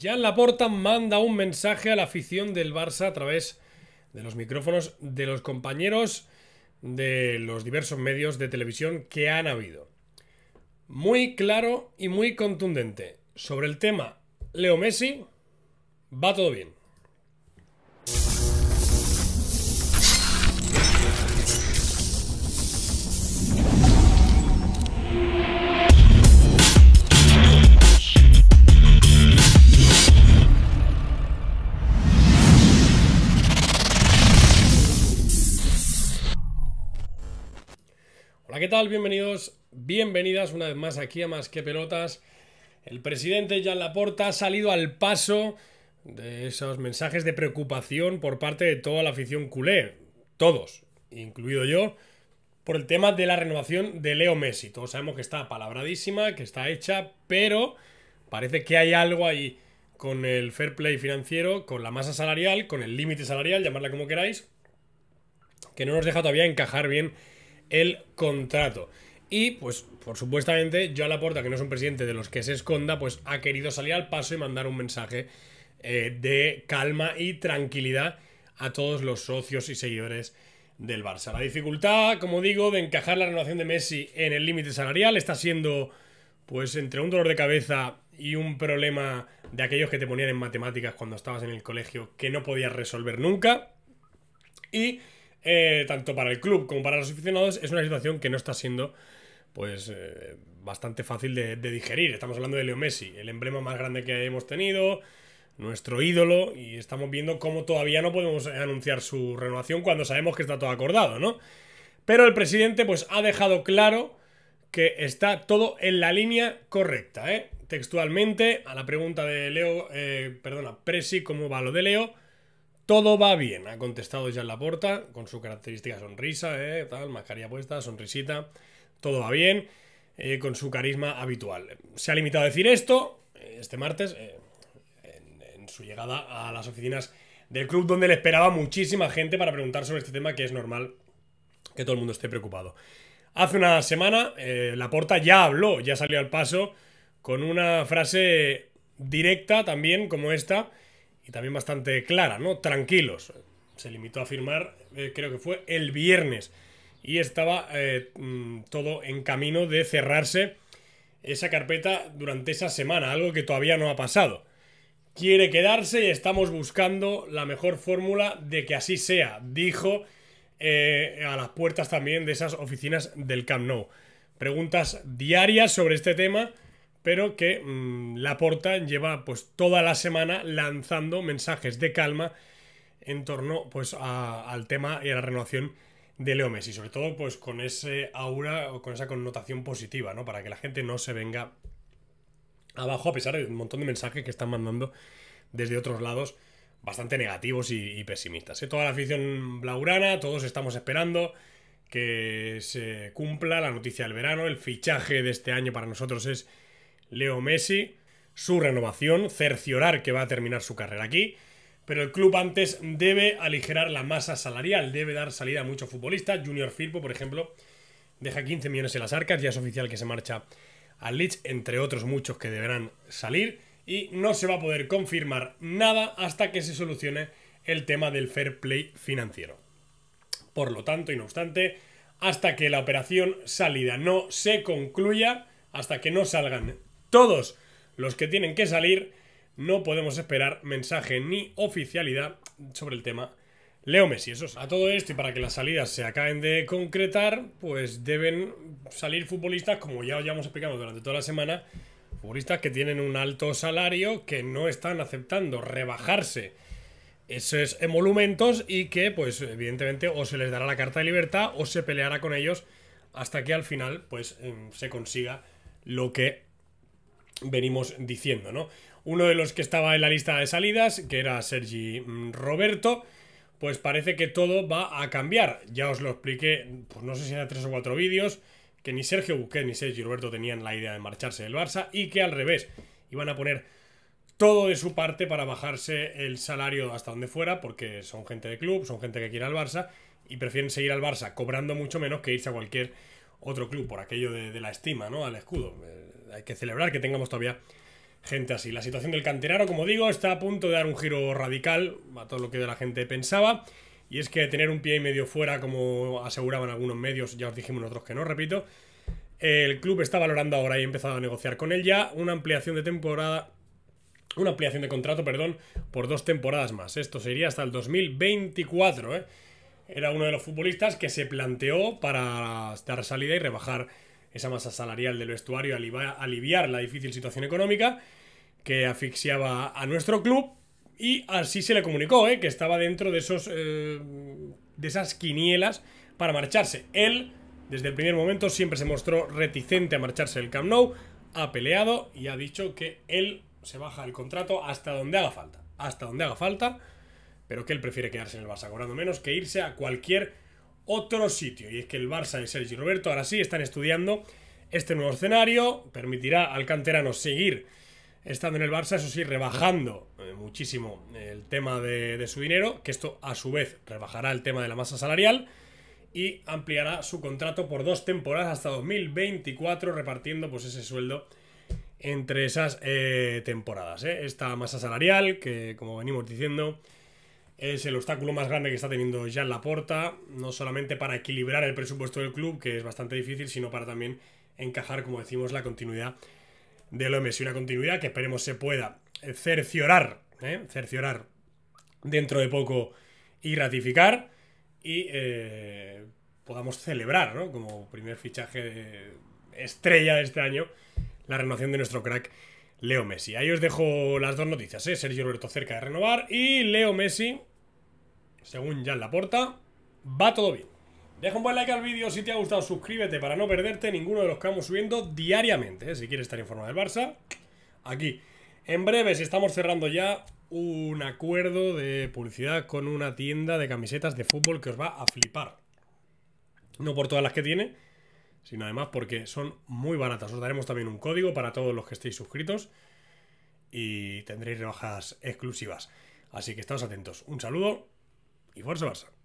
Jan Laporta manda un mensaje a la afición del Barça a través de los micrófonos de los compañeros de los diversos medios de televisión que han habido. Muy claro y muy contundente. Sobre el tema Leo Messi, va todo bien. ¿qué tal? Bienvenidos, bienvenidas una vez más aquí a Más que Pelotas. El presidente Jean Laporta ha salido al paso de esos mensajes de preocupación por parte de toda la afición culé, todos, incluido yo, por el tema de la renovación de Leo Messi. Todos sabemos que está palabradísima, que está hecha, pero parece que hay algo ahí con el fair play financiero, con la masa salarial, con el límite salarial, llamarla como queráis, que no nos deja todavía encajar bien el contrato. Y, pues, por supuestamente, la Laporta, que no es un presidente de los que se esconda, pues ha querido salir al paso y mandar un mensaje eh, de calma y tranquilidad a todos los socios y seguidores del Barça. La dificultad, como digo, de encajar la renovación de Messi en el límite salarial está siendo, pues, entre un dolor de cabeza y un problema de aquellos que te ponían en matemáticas cuando estabas en el colegio que no podías resolver nunca. Y eh, tanto para el club como para los aficionados, es una situación que no está siendo pues eh, bastante fácil de, digerir. Estamos hablando de Leo Messi, el emblema más grande que hemos tenido, nuestro ídolo, y estamos viendo cómo todavía no podemos anunciar su renovación cuando sabemos que está todo acordado, ¿no? Pero el presidente pues ha dejado claro que está todo en la línea correcta, ¿eh? Textualmente, a la pregunta de Leo, perdona, Presi, ¿cómo va lo de Leo? Todo va bien, ha contestado ya Laporta, la porta, con su característica sonrisa, eh, tal, mascarilla puesta, sonrisita, todo va bien, eh, con su carisma habitual. Se ha limitado a decir esto eh, este martes, en, su llegada a las oficinas del club, donde le esperaba muchísima gente para preguntar sobre este tema, que es normal que todo el mundo esté preocupado. Hace una semana, la porta ya habló, ya salió al paso, con una frase directa también como esta, y también bastante clara, ¿no? Tranquilos. Se limitó a firmar, eh, creo que fue el viernes, y estaba eh, mm, todo en camino de cerrarse esa carpeta durante esa semana, algo que todavía no ha pasado. Quiere quedarse y estamos buscando la mejor fórmula de que así sea, dijo eh, a las puertas también de esas oficinas del Camp Nou. Preguntas diarias sobre este tema pero que mm, La Porta lleva pues toda la semana lanzando mensajes de calma en torno pues al tema y a la renovación de Leo Messi, sobre todo pues con ese aura o con esa connotación positiva, ¿no? Para que la gente no se venga abajo a pesar de un montón de mensajes que están mandando desde otros lados bastante negativos y, pesimistas. ¿Eh? Toda la afición blaurana, todos estamos esperando que se cumpla la noticia del verano, el fichaje de este año para nosotros es Leo Messi, su renovación, cerciorar que va a terminar su carrera aquí. Pero el club antes debe aligerar la masa salarial, debe dar salida a muchos futbolistas. Junior Firpo, por ejemplo, deja 15 millones en las arcas, ya es oficial que se marcha al Leeds, entre otros muchos que deberán salir. Y no se va a poder confirmar nada hasta que se solucione el tema del fair play financiero. Por lo tanto, y no obstante, hasta que la operación salida no se concluya, hasta que no salgan todos los que tienen que salir, no podemos esperar mensaje ni oficialidad sobre el tema Leo Messi. Eso A todo esto y para que las salidas se acaben de concretar, pues deben salir futbolistas, como ya hemos explicado durante toda la semana, futbolistas que tienen un alto salario, que no están aceptando rebajarse esos emolumentos y que, pues, evidentemente, o se les dará la carta de libertad o se peleará con ellos hasta que al final, pues, em, se consiga lo que venimos diciendo, ¿no? Uno de los que estaba en la lista de salidas, que era Sergi mm, Roberto, pues parece que todo va a cambiar. Ya os lo expliqué, pues no sé si era tres o cuatro vídeos, que ni Sergio Busquets ni Sergi Roberto tenían la idea de marcharse del Barça y que al revés, iban a poner todo de su parte para bajarse el salario hasta donde fuera, porque son gente de club, son gente que quiere al Barça y prefieren seguir al Barça cobrando mucho menos que irse a cualquier otro club por aquello de la estima, ¿no? Al escudo. Eh, hay que celebrar que tengamos todavía gente así. La situación del canterano, como digo, está a punto de dar un giro radical a todo lo que la gente pensaba. Y es que tener un pie y medio fuera, como aseguraban algunos medios, ya os dijimos nosotros que no, repito, el club está valorando ahora y ha empezado a negociar con él ya una ampliación de temporada, una ampliación de contrato, perdón, por dos temporadas más. Esto sería hasta el 2024. ¿eh? Era uno de los futbolistas que se planteó para dar salida y rebajar esa masa salarial del vestuario, aliviar la difícil situación económica que asfixiaba a nuestro club. Y así se le comunicó, ¿eh? que estaba dentro de, esos, eh, de esas quinielas para marcharse. Él, desde el primer momento, siempre se mostró reticente a marcharse del Camp Nou, ha peleado y ha dicho que él se baja el contrato hasta donde haga falta. Hasta donde haga falta, pero que él prefiere quedarse en el Barça, cobrando menos que irse a cualquier otro sitio. Y es que el Barça y Sergi Roberto ahora sí están estudiando este nuevo escenario. Permitirá al canterano seguir estando en el Barça, eso sí, rebajando eh, muchísimo el tema de, su dinero, que esto a su vez rebajará el tema de la masa salarial y ampliará su contrato por dos temporadas hasta 2024, repartiendo pues ese sueldo entre esas eh, temporadas. Eh. Esta masa salarial que, como venimos diciendo, es el obstáculo más grande que está teniendo ya en la puerta no solamente para equilibrar el presupuesto del club, que es bastante difícil, sino para también encajar, como decimos, la continuidad del OMS. Una continuidad que esperemos se pueda cerciorar, ¿eh? cerciorar dentro de poco y ratificar y eh, podamos celebrar, ¿no? Como primer fichaje estrella de este año, la renovación de nuestro crack Leo Messi. Ahí os dejo las dos noticias, ¿eh? Sergio Roberto cerca de renovar y Leo Messi, según ya la porta, va todo bien. Deja un buen like al vídeo si te ha gustado, suscríbete para no perderte ninguno de los que vamos subiendo diariamente, ¿eh? si quieres estar informado del Barça. Aquí, en breve, si estamos cerrando ya un acuerdo de publicidad con una tienda de camisetas de fútbol que os va a flipar. No por todas las que tiene, sino además porque son muy baratas. Os daremos también un código para todos los que estéis suscritos y tendréis rebajas exclusivas. Así que estáos atentos. Un saludo y fuerza Barça.